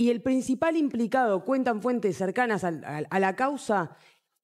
y el principal implicado, cuentan fuentes cercanas a, la causa,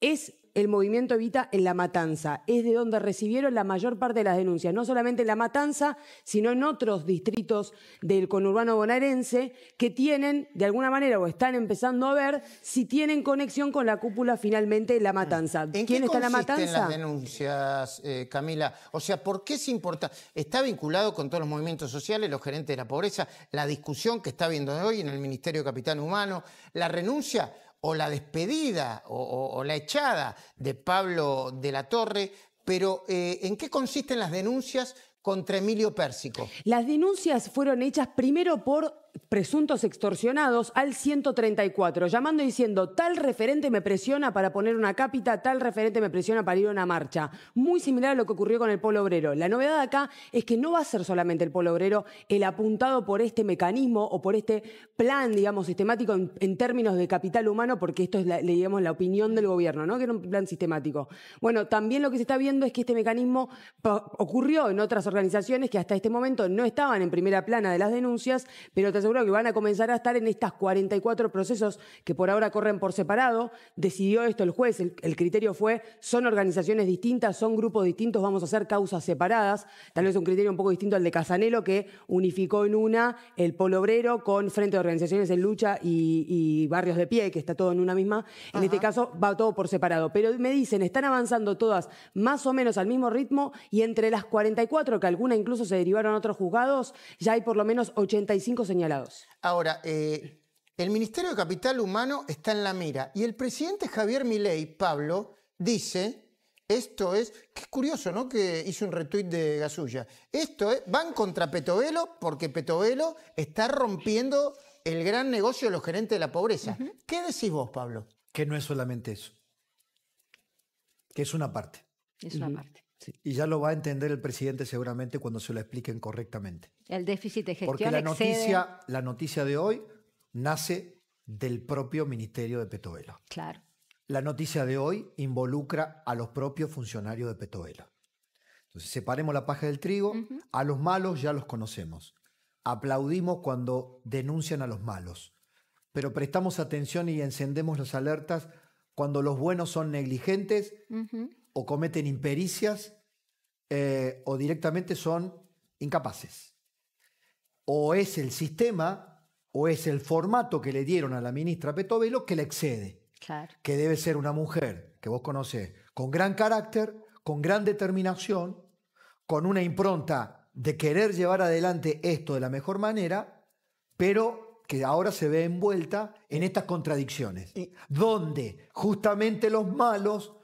es el movimiento Evita en La Matanza. Es de donde recibieron la mayor parte de las denuncias, no solamente en La Matanza, sino en otros distritos del conurbano bonaerense que tienen, de alguna manera, o están empezando a ver si tienen conexión con la cúpula finalmente en La Matanza. ¿En ¿Quién está La Matanza? las denuncias, eh, Camila? O sea, ¿por qué es importante? Está vinculado con todos los movimientos sociales, los gerentes de la pobreza, la discusión que está habiendo hoy en el Ministerio de Capital Humano, la renuncia o la despedida o, la echada de Pablo de la Torre, pero eh, ¿en qué consisten las denuncias contra Emilio Pérsico? Las denuncias fueron hechas primero por presuntos extorsionados al 134, llamando y diciendo, tal referente me presiona para poner una cápita, tal referente me presiona para ir a una marcha. Muy similar a lo que ocurrió con el polo obrero. La novedad acá es que no va a ser solamente el polo obrero el apuntado por este mecanismo o por este plan, digamos, sistemático en, términos de capital humano, porque esto es, la, digamos, la opinión del gobierno, ¿no? Que era un plan sistemático. Bueno, también lo que se está viendo es que este mecanismo ocurrió en otras organizaciones que hasta este momento no estaban en primera plana de las denuncias, pero seguro aseguro que van a comenzar a estar en estas 44 procesos que por ahora corren por separado. Decidió esto el juez, el, criterio fue, son organizaciones distintas, son grupos distintos, vamos a hacer causas separadas. Tal vez un criterio un poco distinto al de Casanelo, que unificó en una el polo obrero con frente de organizaciones en lucha y, barrios de pie, que está todo en una misma. En este caso va todo por separado. Pero me dicen, están avanzando todas más o menos al mismo ritmo y entre las 44, que alguna incluso se derivaron a otros juzgados, ya hay por lo menos 85 señales Ahora, eh, el Ministerio de Capital Humano está en la mira y el presidente Javier Milei, Pablo, dice, esto es, que es curioso, ¿no? Que hizo un retuit de Gasulla. Esto es, van contra Petovelo porque Petovelo está rompiendo el gran negocio de los gerentes de la pobreza. ¿Qué decís vos, Pablo? Que no es solamente eso, que es una parte. Es una parte. Y ya lo va a entender el presidente seguramente cuando se lo expliquen correctamente. El déficit de Porque la noticia, la noticia de hoy nace del propio ministerio de Petovelo. Claro. La noticia de hoy involucra a los propios funcionarios de Petovelo. Entonces, separemos la paja del trigo, a los malos ya los conocemos. Aplaudimos cuando denuncian a los malos, pero prestamos atención y encendemos las alertas cuando los buenos son negligentes o cometen impericias eh, o directamente son incapaces. O es el sistema o es el formato que le dieron a la ministra Petovelo que le excede. Que debe ser una mujer que vos conocés, con gran carácter, con gran determinación, con una impronta de querer llevar adelante esto de la mejor manera, pero que ahora se ve envuelta en estas contradicciones, donde justamente los malos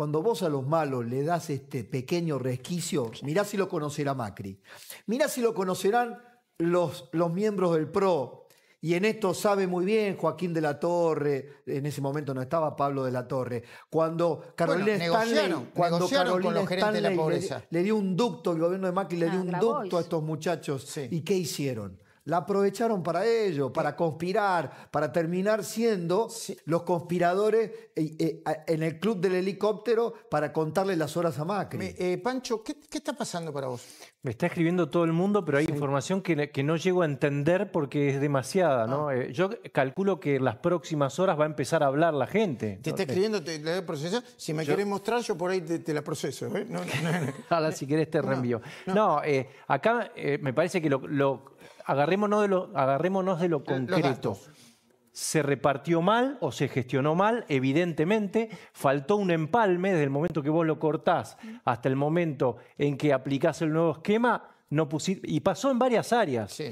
cuando vos a los malos le das este pequeño resquicio, mirá si lo conocerá Macri, mirá si lo conocerán los, los miembros del PRO. Y en esto sabe muy bien Joaquín de la Torre, en ese momento no estaba Pablo de la Torre, cuando Carolina Stanley, cuando de la le, le, dio un ducto, el gobierno de Macri le ah, dio un ducto a estos muchachos. ¿Y qué hicieron? la aprovecharon para ello, para conspirar, para terminar siendo los conspiradores eh, eh, en el club del helicóptero para contarle las horas a Macri. Eh, Pancho, ¿qué, está pasando para vos? Me está escribiendo todo el mundo, pero hay información que, no llego a entender porque es demasiada. ¿no? Ah. yo calculo que en las próximas horas va a empezar a hablar la gente. Te está escribiendo, te la procesar. Si me querés mostrar, yo por ahí te, la proceso. Ahora, si quieres te reenvío. No, acá me parece que lo agarrémonos de lo, de lo concreto. Se repartió mal o se gestionó mal, evidentemente, faltó un empalme desde el momento que vos lo cortás hasta el momento en que aplicás el nuevo esquema, y pasó en varias áreas.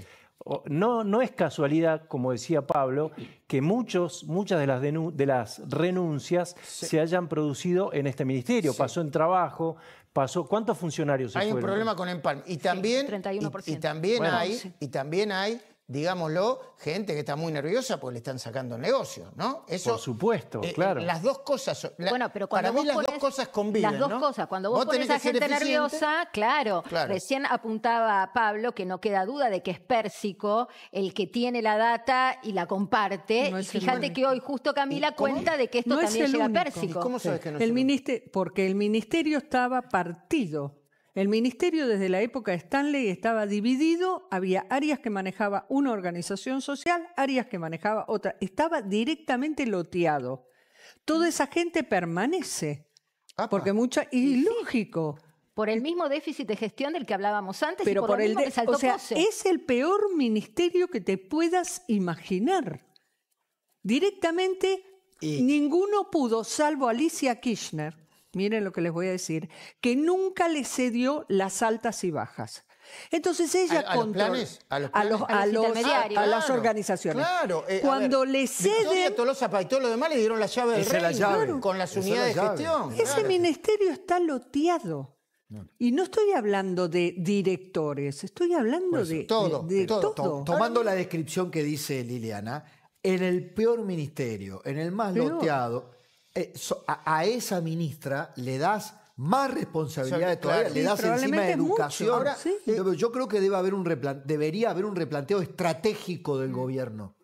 No, no, es casualidad, como decía Pablo, que muchos, muchas de las, de las renuncias se hayan producido en este ministerio. Pasó en trabajo, pasó. ¿Cuántos funcionarios se Hay un problema con Empalme. Y también, Y, también hay, y también hay digámoslo, gente que está muy nerviosa porque le están sacando negocios ¿no? Eso, Por supuesto, eh, claro. Las dos cosas, para las dos cosas conviven, Las dos cosas, cuando vos, tenés a gente nerviosa, claro, recién apuntaba Pablo que no queda duda de que es pérsico el que tiene la data y la comparte, fíjate que hoy justo Camila cuenta de que esto no también llega pérsico. cómo sabes que no es el, el Porque el ministerio estaba partido el ministerio desde la época de Stanley estaba dividido, había áreas que manejaba una organización social, áreas que manejaba otra, estaba directamente loteado. Toda mm. esa gente permanece, porque mucha, y lógico. Por el mismo déficit de gestión del que hablábamos antes, pero por, el es el peor ministerio que te puedas imaginar. Directamente ninguno pudo, salvo Alicia Kirchner, miren lo que les voy a decir, que nunca le cedió las altas y bajas. Entonces ella a, a los a, los a, las organizaciones. Claro, eh, cuando les le Victoria Tolosa para y todo demás le dieron la llave del la llave, con las unidades de gestión. Ese ministerio está loteado. Y no estoy hablando de directores, estoy hablando de todo. De, Tomando la descripción que dice Liliana, en el peor ministerio, en el más loteado, eh, a, esa ministra le das más responsabilidad de todavía, le das encima educación. Eh, yo creo que debe haber debería haber un replanteo estratégico del mm. gobierno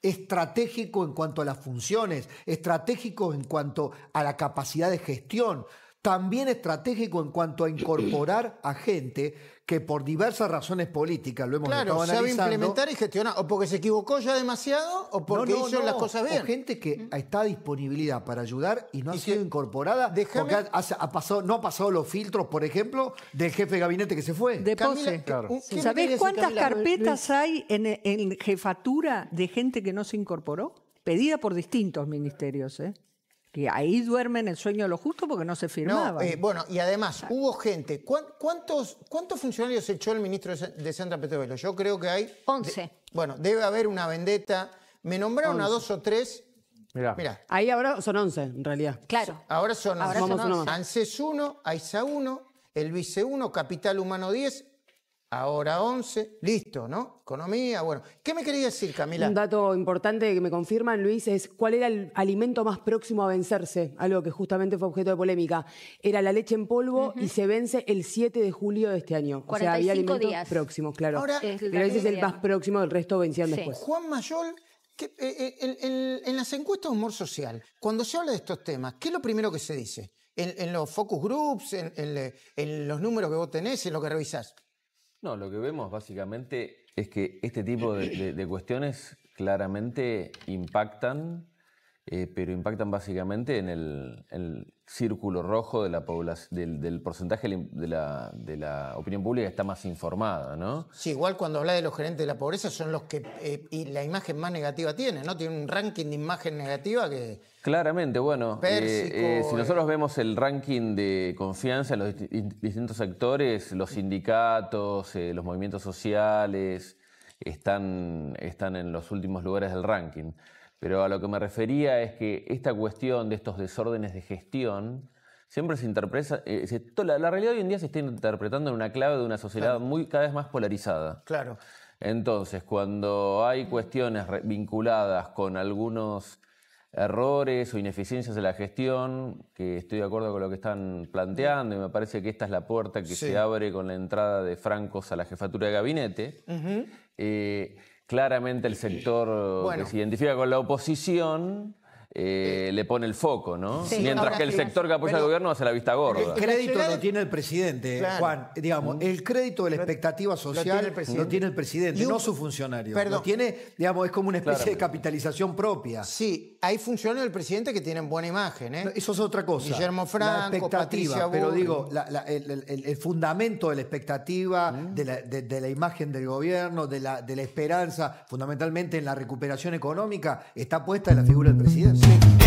estratégico en cuanto a las funciones, estratégico en cuanto a la capacidad de gestión también estratégico en cuanto a incorporar a gente que por diversas razones políticas lo hemos claro, estado analizando. implementar y gestionar, o porque se equivocó ya demasiado, o porque no, hizo las cosas bien. O gente que mm. está a disponibilidad para ayudar y no ha sido incorporada porque ha, pasado, no ha pasado los filtros, por ejemplo, del jefe de gabinete que se fue. ¿Sabés cuántas carpetas hay en, en jefatura de gente que no se incorporó? Pedida por distintos ministerios, ¿eh? que ahí duermen el sueño de lo justo porque no se firmaba. Eh, bueno, y además hubo gente. ¿Cuántos, ¿Cuántos funcionarios echó el ministro de Santa Petrobelo? Yo creo que hay. 11. bueno, debe haber una vendetta. Me nombraron a dos o tres. Mirá. Ahí ahora son 11, en realidad. Claro. Ahora son, ANSES 1, AISA 1, el Vice 1, Capital Humano 10, Ahora 11, listo, ¿no? Economía, bueno. ¿Qué me quería decir, Camila? Un dato importante que me confirman, Luis, es cuál era el alimento más próximo a vencerse, algo que justamente fue objeto de polémica. Era la leche en polvo y se vence el 7 de julio de este año. o sea, había alimentos días. próximos, claro. Ahora, pero es el más próximo, el resto vencían después. Juan Mayol eh, eh, en, las encuestas de humor social, cuando se habla de estos temas, ¿qué es lo primero que se dice? En, en los focus groups, en, los números que vos tenés, en lo que revisás. No, lo que vemos básicamente es que este tipo de, cuestiones claramente impactan, eh, pero impactan básicamente en el, círculo rojo de la del, porcentaje de la, opinión pública está más informada, ¿no? Sí, igual cuando habla de los gerentes de la pobreza son los que eh, y la imagen más negativa tiene, ¿no? Tiene un ranking de imagen negativa que... Claramente, bueno, eh, eh, si nosotros vemos el ranking de confianza en los distintos sectores, los sindicatos, los movimientos sociales, están, están en los últimos lugares del ranking. Pero a lo que me refería es que esta cuestión de estos desórdenes de gestión siempre se interpreta. Eh, la, realidad hoy en día se está interpretando en una clave de una sociedad cada vez más polarizada. Claro. Entonces, cuando hay cuestiones vinculadas con algunos errores o ineficiencias de la gestión, que estoy de acuerdo con lo que están planteando, y me parece que esta es la puerta que se abre con la entrada de Francos a la jefatura de gabinete, claramente el sector eh, que se identifica con la oposición eh, le pone el foco, ¿no? Mientras que el sector que apoya al gobierno hace la vista gorda. El crédito lo tiene el presidente, Juan. Eh, digamos, el crédito de la expectativa social lo tiene el presidente, no su funcionario. tiene, digamos, es como una especie de capitalización propia. Sí, hay funcionarios del presidente que tienen buena imagen, ¿eh? Eso es otra cosa. Guillermo Franco, expectativa, Pero digo, el, fundamento de la expectativa, mm. de, la, imagen del gobierno, de la, de la esperanza, fundamentalmente en la recuperación económica, está puesta en la figura del presidente. me.